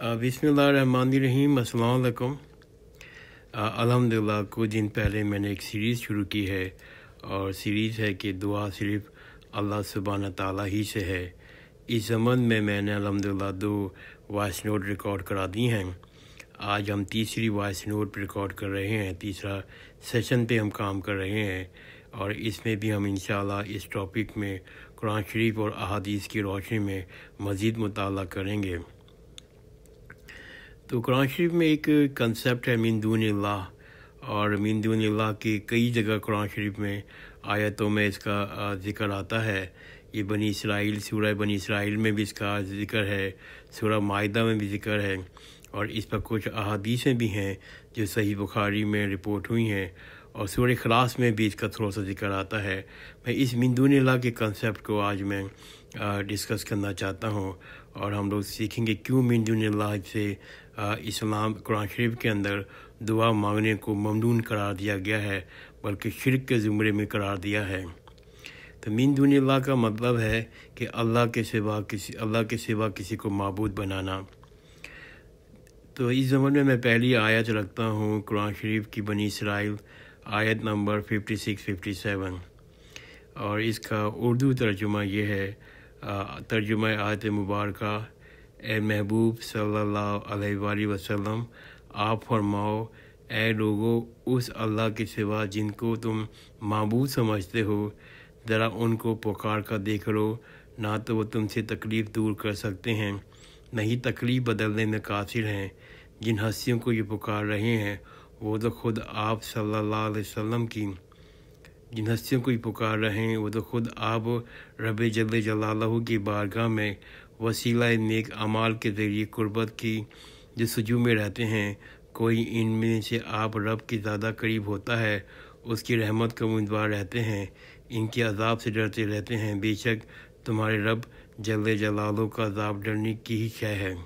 बिसमीम अल्लाम अलहमदिल्ला कुछ दिन पहले मैंने एक सीरीज़ शुरू की है और सीरीज़ है कि दुआ सिर्फ़ अल्लाह सुबहान तला ही से है इस ज़मन में मैंने अलहमदिल्ला दो वॉइस नोट रिकॉर्ड करा दी हैं आज हम तीसरी वॉइस नोट रिकॉर्ड कर रहे हैं तीसरा सेशन पे हम काम कर रहे हैं और इसमें भी हम इन इस टॉपिक में कुरान शरीफ और अहादीस की रोशनी में मज़ीद मुताल करेंगे तो कुरान शरीफ में एक कंसेप्ट है मिंदून ला और मिंदून ला के कई जगह कुरान शरीफ में आयतों में इसका जिक्र आता है ये बनी इसराइल सूरह बनी इसराइल में भी इसका जिक्र है सूरह माहा में भी जिक्र है और इस पर कुछ अहादीसें भी हैं जो सही बुखारी में रिपोर्ट हुई हैं और सूर खलास में भी इसका थोड़ा सा जिक्र आता है मैं इस मंदून ला के कंसेप्ट को आज मैं डिस्कस करना चाहता हूँ और हम लोग सीखेंगे क्यों मंदून ला से इस्लाम कुरान शरीफ के अंदर दुआ मांगने को ममनून करार दिया गया है बल्कि शिरक के ज़ुमरे में करार दिया है तो मीन दुनिया का मतलब है कि अल्लाह के सिवा किसी अल्लाह के सिवा किसी को मबूद बनाना तो इस ज़मन में मैं पहली आयत रखता हूँ कुरान शरीफ की बनी इसराइल आयत नंबर फिफ्टी सेवन और इसका उर्दू तर्जुमा यह है तर्जुमा आयत मुबारक ए महबूब सल्ला वसल्लम आप फरमाओ ए लोगो उस अल्लाह के सिवा जिनको तुम मबूद समझते हो ज़रा उनको पुकार कर देख लो ना तो वो तुमसे तकलीफ़ दूर कर सकते हैं नहीं तकलीफ़ बदलने में कासिर हैं जिन हस्तियों को ये पुकार रहे हैं वो तो खुद आप सल्लल्लाहु अलैहि वसल्लम की जिन हस्तियों को ये पुकार रहे हैं वो तो खुद आप रब जल जलालहू की बारगाह में वसीला नेक अमाल के ज़रिए कुर्बत की जसजू में रहते हैं कोई इनमें से आप रब के ज़्यादा करीब होता है उसकी रहमत का उम्मीदवार रहते हैं इनके अजाब से डरते रहते हैं बेशक तुम्हारे रब जल जलालों का अजाब डरने की ही शय है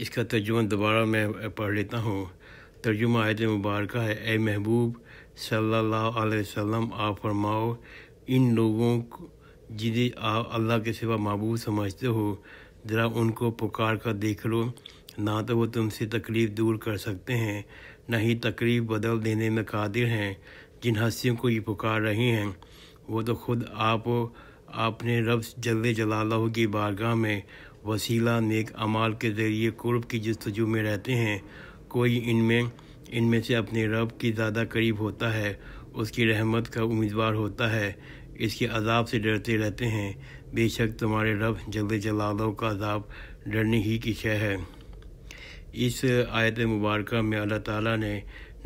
इसका तर्जुमा दोबारा मैं पढ़ लेता हूँ तर्जुमा आयत मुबारक है ए महबूब सल्लल्लाहु अलैहि वसल्लम आप फरमाओ इन लोगों जिन्हें आप अल्लाह के सिवा मबूद समझते हो ज़रा उनको पुकार कर देख लो ना तो वो तुमसे तकलीफ़ दूर कर सकते हैं ना ही तकलीफ़ बदल देने में कादिर हैं जिन हस्तियों को ये पुकार रही हैं वो तो खुद आप आपने रब जल्द जलाल की बारगाह में वसीला नेक अमाल के ज़रिए कुर्ब की जस्तजू में रहते हैं कोई इनमें इनमें से अपने रब की ज़्यादा करीब होता है उसकी रहमत का उम्मीदवार होता है इसके अजाब से डरते रहते हैं बेशक तुम्हारे रब जल्द जलालों का अजाब डरने ही की शय है इस आयत मुबारक में अल्लाह ताला ने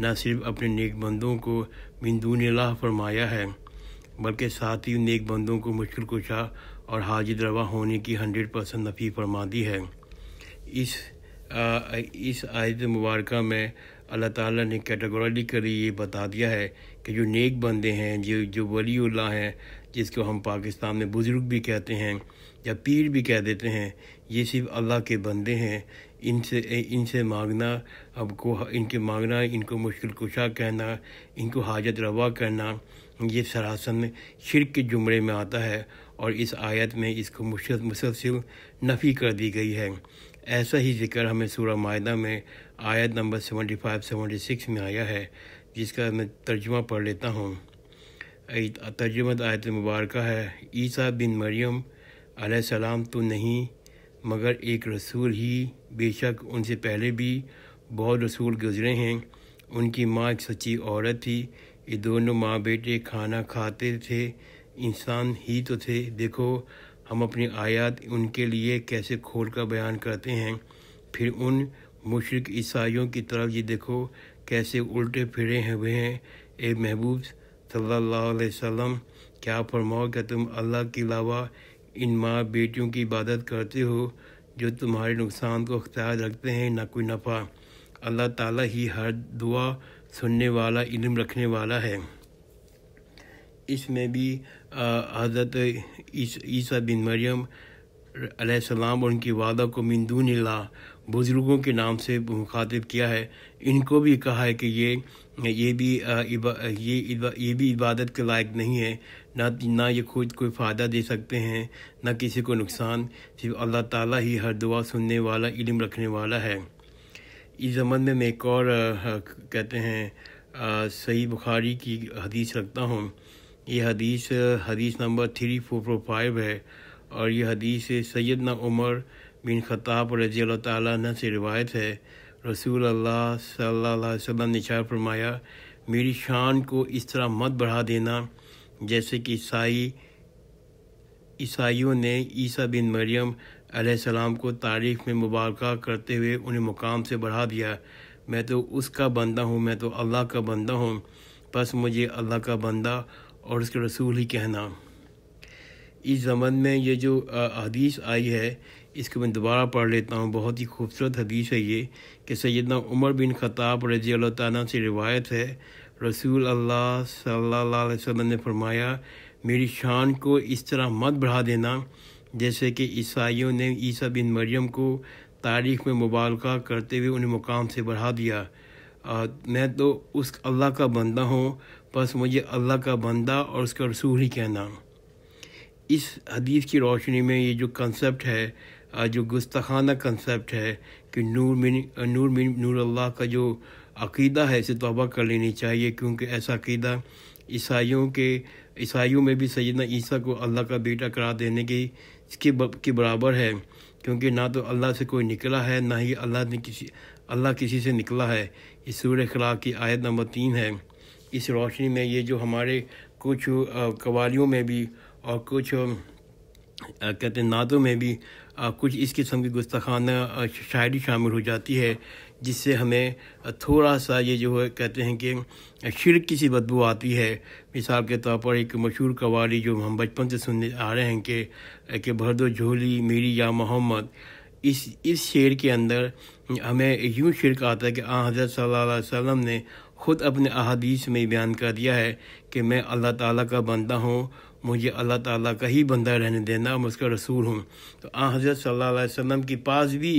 न सिर्फ अपने नेक बंदों को बिंदूनला फरमाया है बल्कि साथ ही नेक बंदों को मुश्किल कुशा और हाजिर रवा होने की हंड्रेड परसेंट नफ़ी फरमा दी है इस आ, इस आयत मुबारक में अल्लाह ताला ने कर ये बता दिया है कि जो नेक बंदे हैं जो जो वलील्ला हैं जिसको हम पाकिस्तान में बुज़ुर्ग भी कहते हैं या पीर भी कह देते हैं ये सिर्फ अल्लाह के बंदे हैं इनसे इनसे मांगना आपको इनके मांगना इनको मुश्किल कुशा कहना इनको हाजत रवा करना ये सरासन शिरक के जुमरे में आता है और इस आयत में इसको मुसलसिल नफ़ी कर दी गई है ऐसा ही जिक्र हमें सूरह माहा में आयत नंबर 75 76 में आया है जिसका मैं तर्जुमा पढ़ लेता हूँ तर्जुमत आयत मुबारक है ईसा बिन मरियम सलाम तो नहीं मगर एक रसूल ही बेशक उनसे पहले भी बहुत रसूल गुजरे हैं उनकी माँ एक सच्ची औरत थी ये दोनों माँ बेटे खाना खाते थे इंसान ही तो थे देखो हम अपनी आयात उनके लिए कैसे खोल कर बयान करते हैं फिर उन मुशरक ईसाइयों की तरफ ये देखो कैसे उल्टे फिरे हुए हैं ए महबूब सल्लल्लाहु अलैहि वसल्लम क्या फरमाओ क्या तुम अल्लाह के अलावा इन माँ बेटियों की इबादत करते हो जो तुम्हारे नुकसान को अख्तियार रखते हैं ना कोई नफ़ा अल्लाह ताला ही हर दुआ सुनने वाला इल्म रखने वाला है इसमें भी हज़रत ईसा इस, बिन मरियम सलाम और उनकी वादा को मिंदून ला बुज़ुर्गों के नाम से मुखातिब किया है इनको भी कहा है कि ये ये भी ये ये भी इबादत के लायक नहीं है ना ना ये खुद कोई फ़ायदा दे सकते हैं ना किसी को नुकसान सिर्फ अल्लाह ताला ही हर दुआ सुनने वाला इलम रखने वाला है इस ज़मन में मैं एक और कहते हैं सही बुखारी की हदीस रखता हूँ ये हदीस हदीस number three four four five है और यह हदीस सैदना उमर बिन खताब रजी तन से रिवायत है रसूल अल्लाह सल्लल्लाहु अलैहि वसल्लम ने शार फरमाया मेरी शान को इस तरह मत बढ़ा देना जैसे कि ईसाई ईसाइयों ने ईसा बिन मरियम सलाम को तारीफ़ में मुबारक करते हुए उन्हें मुकाम से बढ़ा दिया मैं तो उसका बंदा हूँ मैं तो अल्लाह का बंदा हूँ बस मुझे अल्लाह का बंदा और उसके रसूल ही कहना इस ज़मन में ये जो हदीस आई है इसको मैं दोबारा पढ़ लेता हूँ बहुत ही खूबसूरत हदीस है ये कि सैदना उमर बिन खताब रजी अल्लाह से रिवायत है रसूल अल्लाह सल्लल्लाहु अलैहि वसल्लम ने फरमाया मेरी शान को इस तरह मत बढ़ा देना जैसे कि ईसाइयों ने ईसा बिन मरियम को तारीख में मुबालक करते हुए उन्हें मुकाम से बढ़ा दिया आ, मैं तो उस अल्लाह का बंदा हूँ बस मुझे अल्लाह का बंदा और उसका रसूल ही कहना इस हदीस की रोशनी में ये जो कंसेप्ट है जो गुस्ताखाना कंसेप्ट है कि नूर मिन नूर मिन नूर अल्लाह का जो अकीदा है इसे तोबा कर लेनी चाहिए क्योंकि ऐसा अकीदा ईसाइयों के ईसाइयों में भी सैदना ईसा को अल्लाह का बेटा करार देने की इसके के बराबर है क्योंकि ना तो अल्लाह से कोई निकला है ना ही अल्लाह ने किसी अल्लाह किसी से निकला है इस सूर खला की आयत नंबर तीन है इस रोशनी में ये जो हमारे कुछ कवालियों में भी और कुछ कहते नातों में भी कुछ इस किस्म की गुस्ताखाना शायरी शामिल हो जाती है जिससे हमें थोड़ा सा ये जो है कहते हैं कि शिरक की सी बदबू आती है मिसाल के तौर पर एक मशहूर कवाली जो हम बचपन से सुनने आ रहे हैं कि के भर दो झोली मेरी या मोहम्मद इस इस शेर के अंदर हमें यूँ शिरक आता है कि आ हाँ, हज़रत सल्ला वसम ने ख़ुद अपने अहादीस में बयान कर दिया है कि मैं अल्लाह ताला का बंदा हूँ मुझे अल्लाह ताला का ही बंदा रहने देना मैं उसका रसूल हूँ तो आ हज़रत सल्लल्लाहु अलैहि वसल्लम के पास भी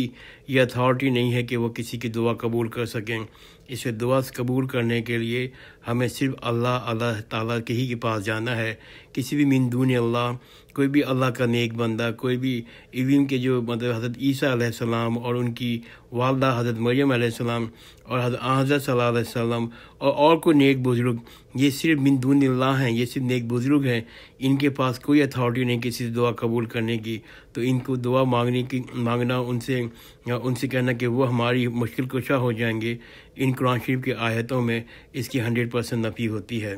ये अथॉरिटी नहीं है कि वो किसी की दुआ कबूल कर सकें इसे दुआ कबूल करने के लिए हमें सिर्फ अल्लाह अल्लाह ताला के ही के पास जाना है किसी भी मिनदून अल्लाह कोई भी अल्लाह का नेक बंदा कोई भी इवीम के जो मतलब हज़रत ईसा सलाम और उनकी वालदा हज़रत मरियम सलाम और हज़रत सल्लल्लाहु अलैहि और और कोई नेक बुज़ुर्ग ये सिर्फ मिनदून अल्लाह हैं ये सिर्फ नेक बुज़ुर्ग हैं इनके पास कोई अथॉरिटी नहीं किसी से दुआ कबूल करने की तो इनको दुआ मांगने की मांगना उनसे उनसे कहना कि वो हमारी मुश्किल कुशा हो जाएंगे इन कुरान शरीफ की आयतों में इसकी हंड्रेड परसेंट नफ़ी होती है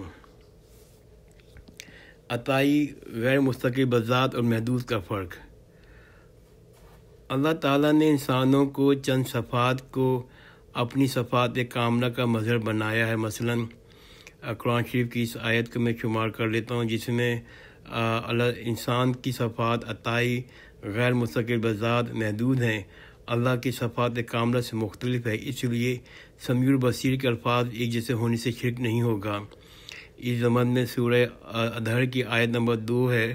अताई गैर मुस्तकिल बजात और महदूद का फ़र्क अल्लाह ताला ने इंसानों को चंद सफ़ात को अपनी सफ़ात कामना का मज़हर बनाया है मसलन कुरान शरीफ की इस आयत को मैं शुमार कर लेता हूँ जिसमें अल्लाह इंसान की सफ़ात अताई गैर मुस्तकिल बजात महदूद हैं अल्लाह की सफ़ात कामना से मुख्तलिफ है इसलिए समीर बसीर के अल्फाज एक जैसे होने से शिरक नहीं होगा इस जमन में सूर्य अधर की आयत नंबर दो है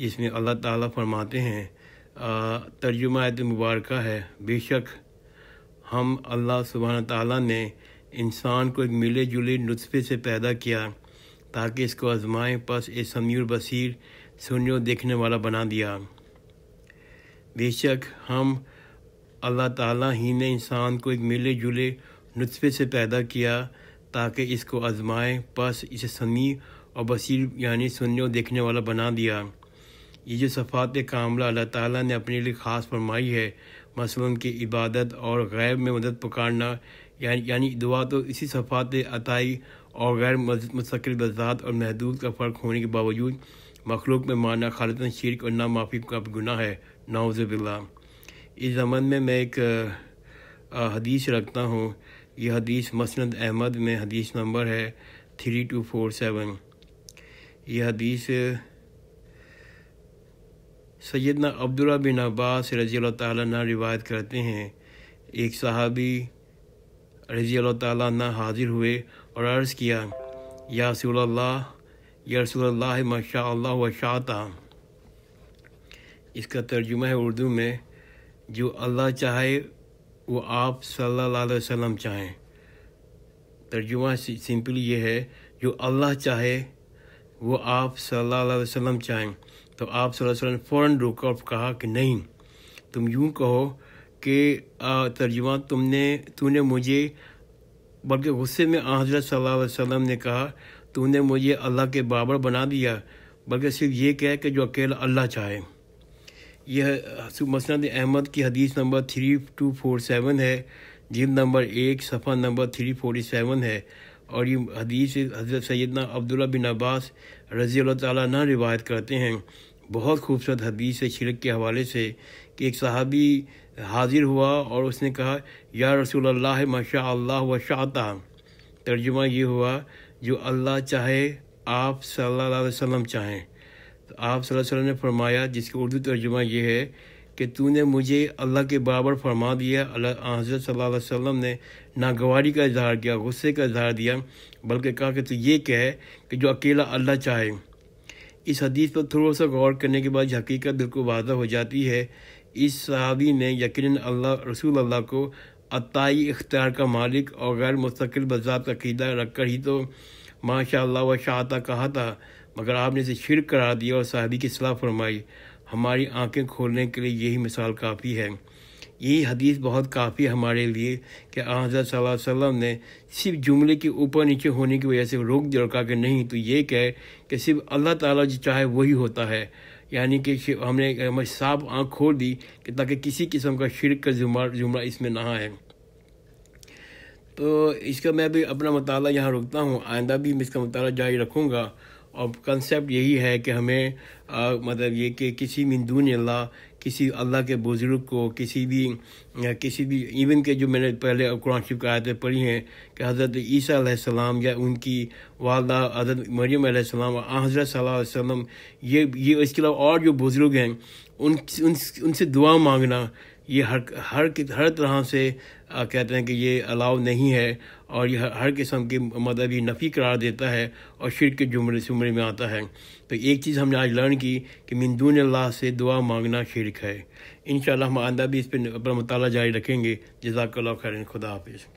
जिसमें अल्लाह ताला फरमाते हैं तर्जुमा आयत मुबारक है बेशक हम अल्लाह सुबहान ताला ने इंसान को एक मिले जुले नुस्फ़े से पैदा किया ताकि इसको आजमाएं पस ए समीर बसीर सुनियो देखने वाला बना दिया बेशक हम अल्लाह ताला ही ने इंसान को एक मिले जुले नुस्फ़े से पैदा किया ताकि इसको आजमाए बस इसे सनी और बसीर यानी सुनने और देखने वाला बना दिया ये जो सफ़ात कामला अल्लाह ताला ने अपने लिए ख़ास फरमाई है मसलन की इबादत और गैर में मदद पकड़ना यानी यानी दुआ तो इसी सफ़ात अताई और गैर मुस्तकिल बजात और महदूद का फ़र्क होने के बावजूद मखलूक में माना खालता शिरक और ना माफ़ी का गुना है नाउज़बिल्ला इस ज़मन में मैं एक हदीस रखता हूँ यह हदीस मसंद अहमद में हदीस नंबर है थ्री टू फोर सेवन यह हदीस सैदना अब्दुल्ला बिन अब्बास रजी अल्लाह रिवायत करते हैं एक सहाबी रजी अल्लाह ना हाजिर हुए और अर्ज़ किया या रसूल्ला या रसूल्ला अल्लाह वशाता इसका तर्जुमा है उर्दू में जो अल्लाह चाहे वो आप सल्लल्लाहु अलैहि वसल्लम चाहें तर्जुमा सिंपली ये है जो अल्लाह चाहे वो आप सल्लल्लाहु अलैहि वसल्लम चाहें तो आप सल्लल्लाहु अलैहि वसल्लम फ़ौरन रुक और कहा कि नहीं तुम यूँ कहो कि तर्जुमा तुमने तूने मुझे बल्कि गुस्से में हजरत सल्लल्लाहु अलैहि वसल्लम ने कहा तूने मुझे अल्लाह के बाबर बना दिया बल्कि सिर्फ ये कह कि जो अकेला अल्लाह चाहे यह मसंद अहमद की हदीस number three two four seven है जिल नंबर एक सफ़ा नंबर थ्री फोटी सेवन है और ये हदीस हज़रत सैदना अब्दुल्ला बिन अब्बास रज़ी अल्लाह रिवायत करते हैं बहुत खूबसूरत हदीस है शिरक के हवाले से कि एक सहाबी हाजिर हुआ और उसने कहा या रसूल अल्लाह मशा अल्लाह शाह तर्जुमा ये हुआ जो अल्लाह चाहे आप सल्लल्लाहु अलैहि वसल्लम चाहें आप सल्लल्लाहु अलैहि ने फरमाया जिसकी उर्दू तर्जुमा यह है कि तूने मुझे अल्लाह के बराबर फरमा दिया अल्लाह हजरत सल्लल्लाहु अलैहि वसल्लम ने नागवारी का इजहार किया गुस्से का इजहार दिया बल्कि कहा कि तू ये कहे कि जो अकेला अल्लाह चाहे इस हदीस पर थोड़ा सा गौर करने के बाद हकीकत बिल्कुल वादा हो जाती है इस सहाबी ने यकीन अल्लाह रसूल अल्लाह को अताई इख्तियार का मालिक और गैर मुस्तकिल बजात का क़ीदा ही तो माशा व शाहता कहा था मगर आपने इसे शिर करार दिया और साहबी की सलाह फरमाई हमारी आंखें खोलने के लिए यही मिसाल काफ़ी है यही हदीस बहुत काफ़ी हमारे लिए कि अलैहि वसल्लम ने सिर्फ जुमले के ऊपर नीचे होने की वजह से रोक दिया और कहा कि नहीं तो ये कहे कि सिर्फ अल्लाह ताला जो चाहे वही होता है यानी कि हमने हमें साफ आँख खोल दी कि ताकि किसी किस्म का शिरक का जुमला जुमला इसमें ना आए तो इसका मैं भी अपना मताल यहाँ रुकता हूँ आइंदा भी मैं इसका मताल जारी रखूँगा अब कंसेप्ट यही है कि हमें आ, मतलब ये कि किसी मंदून अल्लाह किसी अल्लाह के बुज़ुर्ग को किसी भी किसी भी इवन के जो मैंने पहले कुरान शिफ की आयतें पढ़ी हैं कि हज़रत ईसा सलाम या उनकी वालदा हज़रत मरियम सलाम हज़रत सल्लम ये ये इसके अलावा और जो बुज़ुर्ग हैं उन, उन उनसे दुआ मांगना ये हर हर हर तरह से आ, कहते हैं कि ये अलाव नहीं है और यह हर किस्म की ये नफ़ी करार देता है और शिर के जुमरे जुमरे में आता है तो एक चीज़ हमने आज लर्न की कि मिंदून अल्लाह से दुआ मांगना शिरक है इन हम आंदा भी इस पर अपना मताल जारी रखेंगे जजाकल्ला खैर खुदा हाफिज़